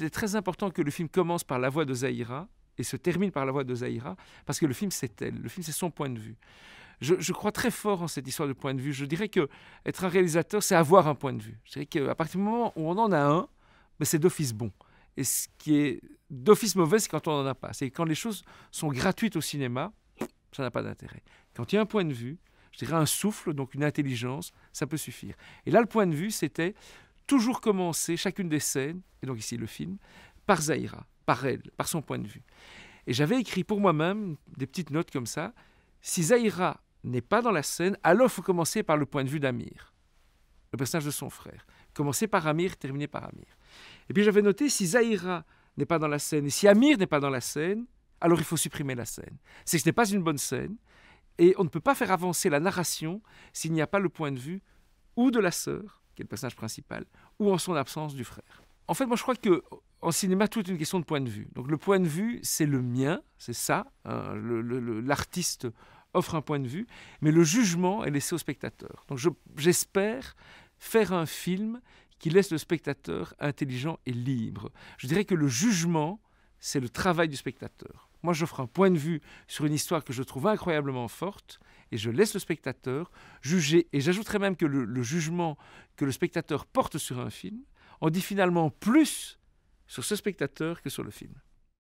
c'était très important que le film commence par la voix de Zahira et se termine par la voix de Zahira, parce que le film, c'est elle, le film, c'est son point de vue. Je, crois très fort en cette histoire de point de vue. Je dirais que être un réalisateur, c'est avoir un point de vue. Je dirais qu'à partir du moment où on en a un, ben, c'est d'office bon. Et ce qui est d'office mauvais, c'est quand on n'en a pas. C'est quand les choses sont gratuites au cinéma, ça n'a pas d'intérêt. Quand il y a un point de vue, je dirais un souffle, donc une intelligence, ça peut suffire. Et là, le point de vue, c'était toujours commencer chacune des scènes, et donc ici le film, par Zahira, par elle, par son point de vue. Et j'avais écrit pour moi-même des petites notes comme ça. Si Zahira n'est pas dans la scène, alors il faut commencer par le point de vue d'Amir, le personnage de son frère. Commencer par Amir, terminer par Amir. Et puis j'avais noté, si Zahira n'est pas dans la scène, et si Amir n'est pas dans la scène, alors il faut supprimer la scène. C'est que ce n'est pas une bonne scène, et on ne peut pas faire avancer la narration s'il n'y a pas le point de vue ou de la sœur, le personnage principal, ou en son absence du frère. En fait, moi je crois que en cinéma, tout est une question de point de vue. Donc le point de vue, c'est le mien, c'est ça. Hein, l'artiste offre un point de vue, mais le jugement est laissé au spectateur. Donc j'espère faire un film qui laisse le spectateur intelligent et libre. Je dirais que le jugement c'est le travail du spectateur. Moi, je j'offre un point de vue sur une histoire que je trouve incroyablement forte et je laisse le spectateur juger. Et j'ajouterai même que le, jugement que le spectateur porte sur un film en dit finalement plus sur ce spectateur que sur le film.